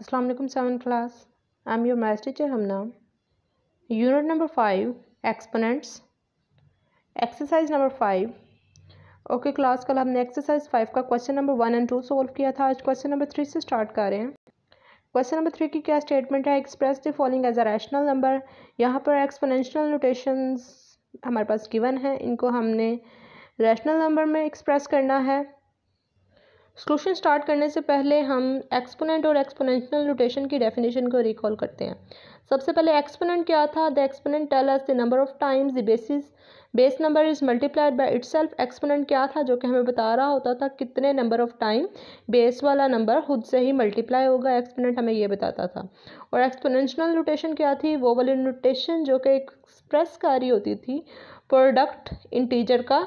अस्सलाम वालेकुम seven class I am your math teacher नाम unit number five exponents exercise number five okay class कल हमने exercise five का question number one and two solve किया था आज क्वेश्चन नंबर थ्री से स्टार्ट कर रहे हैं क्वेश्चन नंबर थ्री की क्या स्टेटमेंट है express the following as a rational number यहाँ पर एक्सपोनेंशियल नोटेशन हमारे पास गिवन है इनको हमने रैशनल नंबर में एक्सप्रेस करना है सॉल्यूशन स्टार्ट करने से पहले हम एक्सपोनेंट और एक्सपोनेंशियल रोटेशन की डेफिनेशन को रिकॉल करते हैं सबसे पहले एक्सपोनेंट क्या था the exponent tell us the number of times the basis base number is multiplied by itself exponent क्या था जो कि हमें बता रहा होता था कितने नंबर ऑफ टाइम बेस वाला नंबर खुद से ही मल्टीप्लाई होगा एक्सपोनेंट हमें ये बताता था और एक्सपोनेंशनल रोटेशन क्या थी वो वाली रोटेशन जो कि एक्सप्रेस कारी होती थी प्रोडक्ट इंटीजर का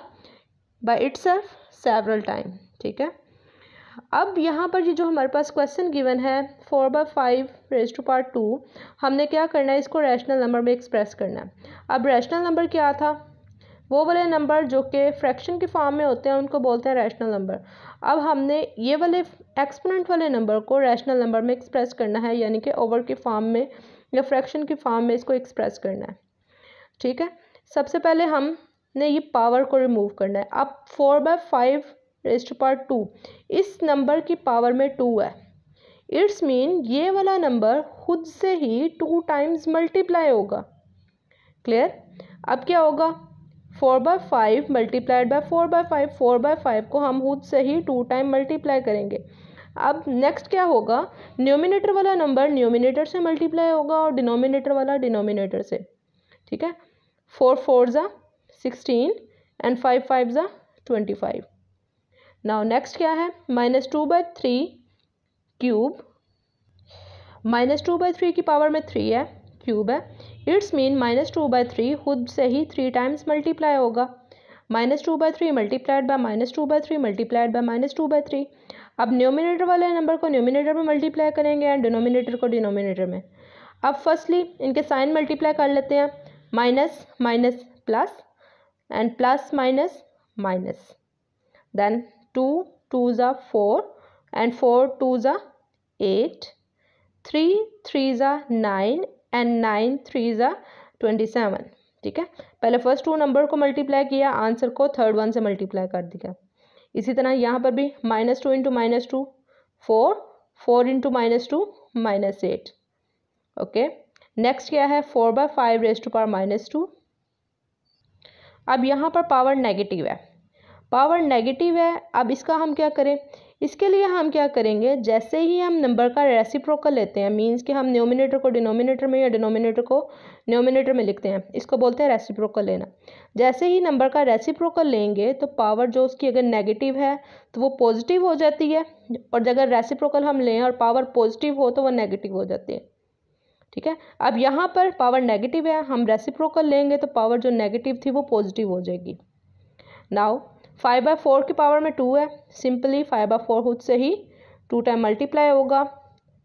बाय इट्सल्फ सेवरल टाइम ठीक है अब यहाँ पर ये जो हमारे पास क्वेश्चन गिवन है four by five raise to part two हमने क्या करना है इसको रैशनल नंबर में एक्सप्रेस करना है अब रैशनल नंबर क्या था वो वाले नंबर जो कि फ्रैक्शन के फॉर्म में होते हैं उनको बोलते हैं रैशनल नंबर अब हमने ये वाले एक्सपोनेंट वाले नंबर को रैशनल नंबर में एक्सप्रेस करना है यानी कि ओवर के फॉर्म में या फ्रैक्शन के फॉर्म में इसको एक्सप्रेस करना है ठीक है सबसे पहले हमने ये पावर को रिमूव करना है अब four by five rest power two इस नंबर की पावर में टू है इट्स मीन ये वाला नंबर खुद से ही टू टाइम्स मल्टीप्लाई होगा क्लियर अब क्या होगा four by five multiplied by four by five four by five को हम खुद से ही टू टाइम मल्टीप्लाई करेंगे अब नेक्स्ट क्या होगा न्योमिनेटर वाला नंबर न्योमिनेटर से मल्टीप्लाई होगा और डिनोमिनेटर वाला डिनोमिनेटर से ठीक है फोर फोर ज़ा सिक्सटीन एंड फाइव फाइव ज़ा ट्वेंटी फाइव नाउ नेक्स्ट क्या है minus two by three cube minus two by three की पावर में थ्री है क्यूब है it's mean minus two by three खुद से ही थ्री टाइम्स मल्टीप्लाई होगा minus two by three multiplied by minus two by three multiplied by minus two by three अब numerator वाले नंबर को न्योमिनेटर में मल्टीप्लाई करेंगे एंड डिनोमिनेटर को डिनोमिनेटर में अब फर्स्टली इनके साइन मल्टीप्लाई कर लेते हैं minus minus plus and plus minus minus then two two ज़ा फोर एंड फोर टू ज़ा एट थ्री थ्री ज़ा नाइन एंड नाइन थ्री ज़ा ट्वेंटी सेवन ठीक है पहले फर्स्ट टू नंबर को मल्टीप्लाई किया आंसर को थर्ड वन से मल्टीप्लाई कर दिया इसी तरह यहाँ पर भी minus two into minus two four four into minus two minus eight okay next क्या है four by five raise to power minus two अब यहाँ पर पावर नेगेटिव है पावर नेगेटिव है अब इसका हम क्या करें इसके लिए हम क्या करेंगे जैसे ही हम नंबर का रेसिप्रोकल लेते हैं मींस कि हम न्योमिनेटर को डिनोमिनेटर में या डिनोमिनेटर को न्योमिनेटर में लिखते हैं इसको बोलते हैं रेसिप्रोकल लेना जैसे ही नंबर का रेसिप्रोकल लेंगे तो पावर जो उसकी अगर नेगेटिव है तो वो पॉजिटिव हो जाती है और अगर रेसिप्रोकल हम लें और पावर पॉजिटिव हो तो वह नेगेटिव हो जाती है ठीक है अब यहाँ पर पावर नेगेटिव है हम रेसिप्रोकल लेंगे तो पावर जो नेगेटिव थी वो पॉजिटिव हो जाएगी नाउ फाइव बाई फोर की पावर में टू है सिंपली फाइव बाई फोर खुद से ही टू टाइम मल्टीप्लाई होगा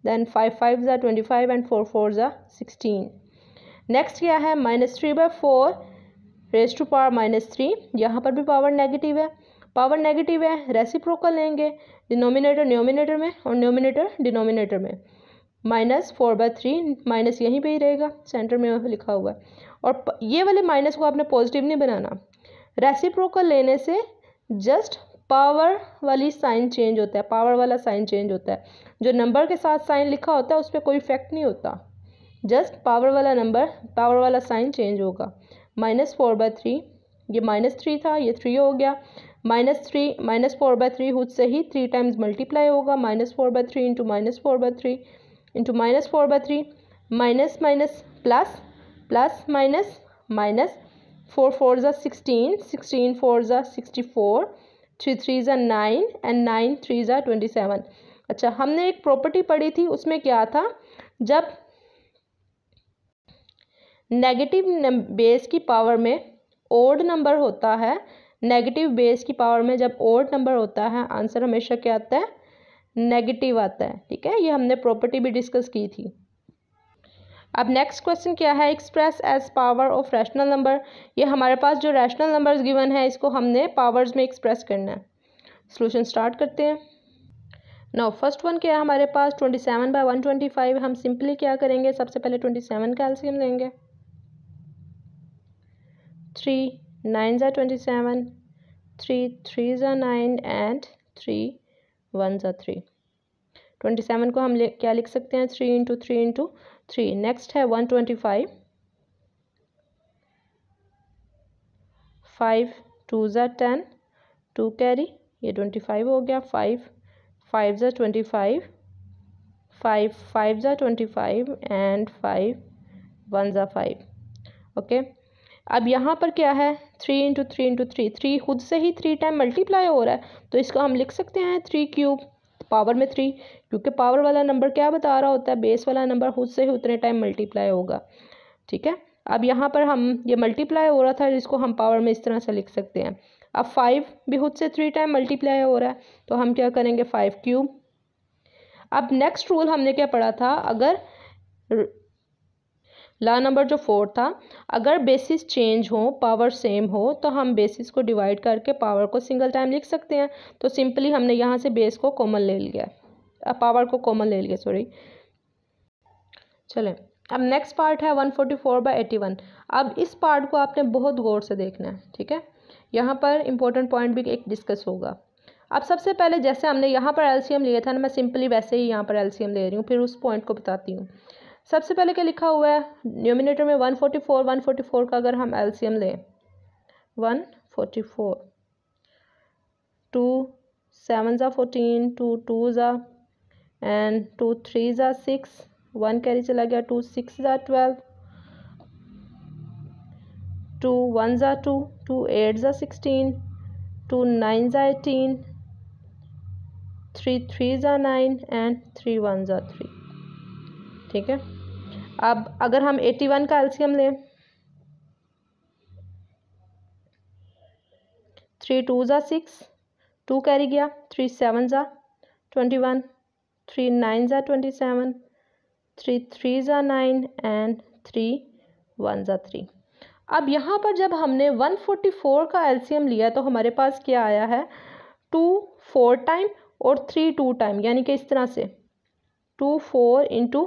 देन फाइव फाइव ज़ा twenty five and four four ज़ा सिक्सटीन नेक्स्ट क्या है minus three by four raise to power minus three यहाँ पर भी पावर नेगेटिव है पावर नेगेटिव है रेसिप्रोकल लेंगे डिनोमिनेटर न्योमिनेटर में और न्योमिनेटर डिनोमिनेटर में minus four by three minus यहीं पे ही रहेगा सेंटर में लिखा हुआ है और ये वाले माइनस को आपने पॉजिटिव नहीं बनाना रेसिप्रोकल लेने से जस्ट पावर वाली साइन चेंज होता है पावर वाला साइन चेंज होता है जो नंबर के साथ साइन लिखा होता है उस पर कोई इफेक्ट नहीं होता जस्ट पावर वाला नंबर पावर वाला साइन चेंज होगा माइनस फोर बाय थ्री ये माइनस थ्री था ये थ्री हो गया minus three minus four by three खुद से ही थ्री टाइम्स मल्टीप्लाई होगा minus four by three into minus four by three into minus four by three minus minus plus plus minus minus four four ज़ा sixteen sixteen four ज़ा sixty four three three ज़ा nine and nine three ज़ा twenty seven अच्छा हमने एक property पढ़ी थी उसमें क्या था जब नेगेटिव बेस की पावर में ओड नंबर होता है नेगेटिव बेस की पावर में जब ओड नंबर होता है आंसर हमेशा क्या आता है नेगेटिव आता है ठीक है ये हमने प्रॉपर्टी भी डिस्कस की थी अब नेक्स्ट क्वेश्चन क्या है express as power of rational number ये हमारे पास जो रैशनल नंबर्स गिवन है इसको हमने पावर्स में एक्सप्रेस करना है सोल्यूशन स्टार्ट करते हैं नो फर्स्ट वन क्या है हमारे पास twenty seven by one twenty five हम सिंपली क्या करेंगे सबसे पहले ट्वेंटी सेवन का एल्सियम लेंगे थ्री नाइन ज़ा ट्वेंटी सेवन थ्री थ्री ज़ा नाइन एंड थ्री वन ज़ा थ्री ट्वेंटी सेवन को हम ले क्या लिख सकते हैं three into three into three next है one twenty five five two ज़ा टेन टू कैरी ये ट्वेंटी फाइव हो गया फाइव फाइव ज़ा ट्वेंटी फाइव फाइव फाइव ज़ा twenty five and five one ज़ा फाइव ओके अब यहाँ पर क्या है three into three into three three खुद से ही थ्री टाइम मल्टीप्लाई हो रहा है तो इसको हम लिख सकते हैं थ्री क्यूब पावर में थ्री क्योंकि पावर वाला नंबर क्या बता रहा होता है बेस वाला नंबर खुद से ही उतने टाइम मल्टीप्लाई होगा ठीक है अब यहाँ पर हम ये मल्टीप्लाई हो रहा था जिसको हम पावर में इस तरह से लिख सकते हैं अब फाइव भी खुद से थ्री टाइम मल्टीप्लाई हो रहा है तो हम क्या करेंगे फाइव क्यूब अब नेक्स्ट रूल हमने क्या पढ़ा था अगर ला नंबर जो फोर था अगर बेसिस चेंज हो पावर सेम हो तो हम बेसिस को डिवाइड करके पावर को सिंगल टाइम लिख सकते हैं तो सिंपली हमने यहाँ से बेस को कॉमन ले लिया पावर को कॉमन ले लिया सॉरी चलें अब नेक्स्ट पार्ट है one forty four by eighty one अब इस पार्ट को आपने बहुत गौर से देखना है ठीक है यहाँ पर इंपॉर्टेंट पॉइंट भी एक डिस्कस होगा अब सबसे पहले जैसे हमने यहाँ पर एलसीएम लिया था ना मैं सिंपली वैसे ही यहाँ पर एलसीएम ले रही हूँ फिर उस पॉइंट को बताती हूँ सबसे पहले क्या लिखा हुआ है न्यूमिनेटर में one forty four one forty four का अगर हम एलसीएम लें one forty four two seven ज़ा फोर्टीन टू टू ज़ा एंड टू थ्री ज़ा सिक्स वन कैरी चला गया टू सिक्स ज़ा ट्वेल्व टू वन ज़ा टू टू एट ज़ा सिक्सटीन टू नाइन ज़ा एटीन थ्री थ्री ज़ा नाइन एंड थ्री वन ज़ा थ्री ठीक है अब अगर हम एट्टी वन का एल्सियम लें थ्री टू ज़ा सिक्स टू कैरी गया थ्री सेवन ज़ा ट्वेंटी वन थ्री नाइन ज़ा ट्वेंटी सेवन थ्री थ्री ज़ा नाइन एंड थ्री वन ज़ा थ्री अब यहाँ पर जब हमने वन फोर्टी फोर का एल्शियम लिया तो हमारे पास क्या आया है टू फोर टाइम और थ्री टू टाइम यानी कि इस तरह से two four into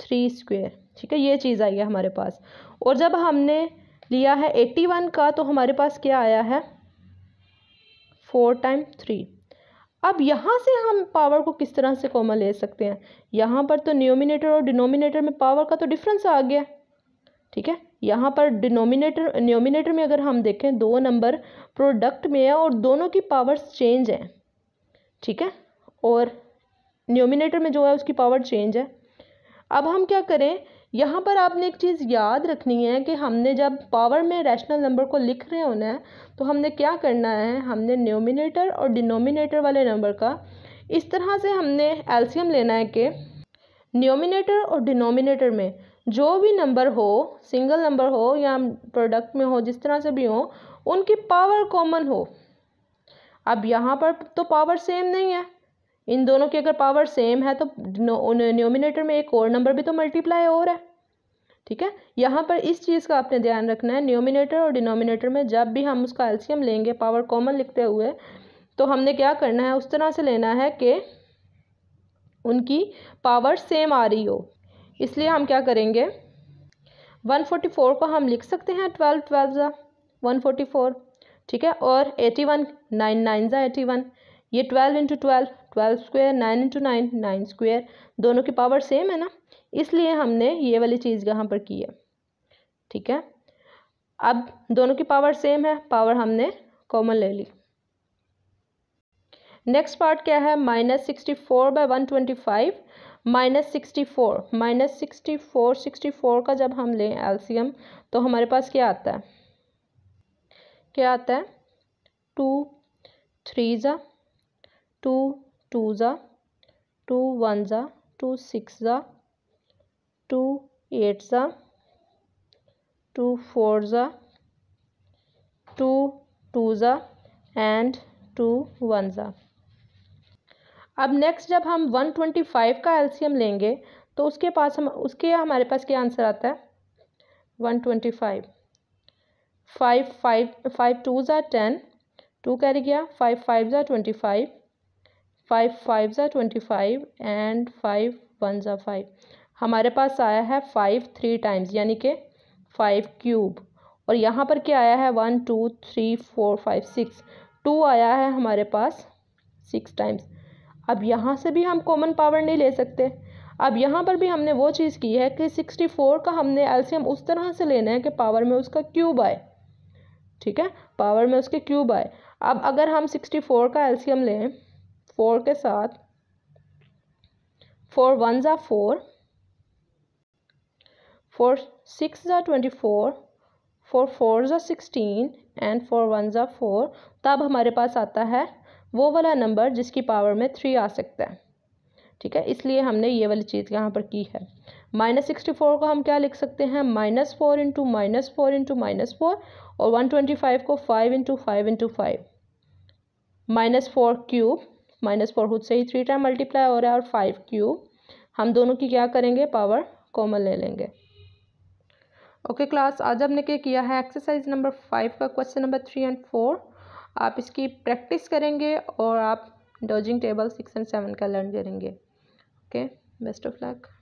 three square ठीक है ये चीज़ आई है हमारे पास और जब हमने लिया है एट्टी वन का तो हमारे पास क्या आया है फोर टाइम थ्री अब यहाँ से हम पावर को किस तरह से कॉमन ले सकते हैं यहाँ पर तो न्योमिनेटर और डिनोमिनेटर में पावर का तो डिफरेंस आ गया ठीक है यहाँ पर डिनोमिनेटर न्योमिनेटर में अगर हम देखें दो नंबर प्रोडक्ट में है और दोनों की पावर्स चेंज हैं ठीक है और न्योमिनेटर में जो है उसकी पावर चेंज है अब हम क्या करें यहाँ पर आपने एक चीज़ याद रखनी है कि हमने जब पावर में रैशनल नंबर को लिख रहे होना है तो हमने क्या करना है हमने न्योमिनेटर और डिनोमिनेटर वाले नंबर का इस तरह से हमने एल्शियम लेना है कि न्योमिनेटर और डिनोमिनेटर में जो भी नंबर हो सिंगल नंबर हो या प्रोडक्ट में हो जिस तरह से भी हो उनकी पावर कॉमन हो अब यहाँ पर तो पावर सेम नहीं है इन दोनों की अगर पावर सेम है तो न्योमिनेटर में एक और नंबर भी तो मल्टीप्लाई और है ठीक है यहाँ पर इस चीज़ का आपने ध्यान रखना है न्योमिनेटर और डिनोमिनेटर में जब भी हम उसका एल्शियम लेंगे पावर कॉमन लिखते हुए तो हमने क्या करना है उस तरह से लेना है कि उनकी पावर सेम आ रही हो इसलिए हम क्या करेंगे 144 को हम लिख सकते हैं 12 ट्वेल्व ज़ा वन ठीक है और 81 नाइन नाइन ज़ा एटी वन ये 12 into twelve twelve square nine into nine nine square दोनों की पावर सेम है ना इसलिए हमने ये वाली चीज़ यहाँ पर की है ठीक है अब दोनों की पावर सेम है पावर हमने कॉमन ले ली नेक्स्ट पार्ट क्या है minus sixty four by one twenty five minus sixty four minus sixty four sixty four का जब हम लें एल्सीयम तो हमारे पास क्या आता है क्या आता है टू थ्री ज़ा टू टू ज़ा टू वन ज़ा टू सिक्स ज़ा टू एट ज़ा टू फोर ज़ा टू टू ज़ा एंड टू वन ज़ा अब नेक्स्ट जब हम वन ट्वेंटी फाइव का एलसीएम लेंगे तो उसके पास हम उसके हमारे पास क्या आंसर आता है one twenty five five five five two ज़ा टेन टू कैरी गया फाइव फाइव ज़ा ट्वेंटी फाइव फाइव फाइव ज़ा twenty five and five one ज़ा फाइव हमारे पास आया है फाइव थ्री टाइम्स यानी कि फाइव क्यूब और यहाँ पर क्या आया है one two three four five six two आया है हमारे पास सिक्स टाइम्स अब यहाँ से भी हम कॉमन पावर नहीं ले सकते अब यहाँ पर भी हमने वो चीज़ की है कि सिक्सटी फोर का हमने एलसीएम उस तरह से लेना है कि पावर में उसका क्यूब आए ठीक है पावर में उसके क्यूब आए अब अगर हम सिक्सटी फोर का एलसीएम लें फोर के साथ फोर वन ज़ा फोर फोर सिक्स ज़ा ट्वेंटी फोर फोर फोर ज़ा सिक्सटीन एंड फोर वन ज़ा फोर तब हमारे पास आता है वो वाला नंबर जिसकी पावर में थ्री आ सकता है ठीक है इसलिए हमने ये वाली चीज़ यहाँ पर की है माइनस सिक्सटी फोर को हम क्या लिख सकते हैं minus four into minus four into minus four और वन ट्वेंटी फाइव को five into five into five minus four cube minus four खुद से ही थ्री टाइम मल्टीप्लाई हो रहा है और फाइव क्यूब हम दोनों की क्या करेंगे पावर कॉमन ले लेंगे ओके okay, क्लास आज हमने क्या किया है एक्सरसाइज नंबर फाइव का question number three and four आप इसकी प्रैक्टिस करेंगे और आप डॉजिंग टेबल सिक्स एंड सेवन का लर्न करेंगे ओके बेस्ट ऑफ लक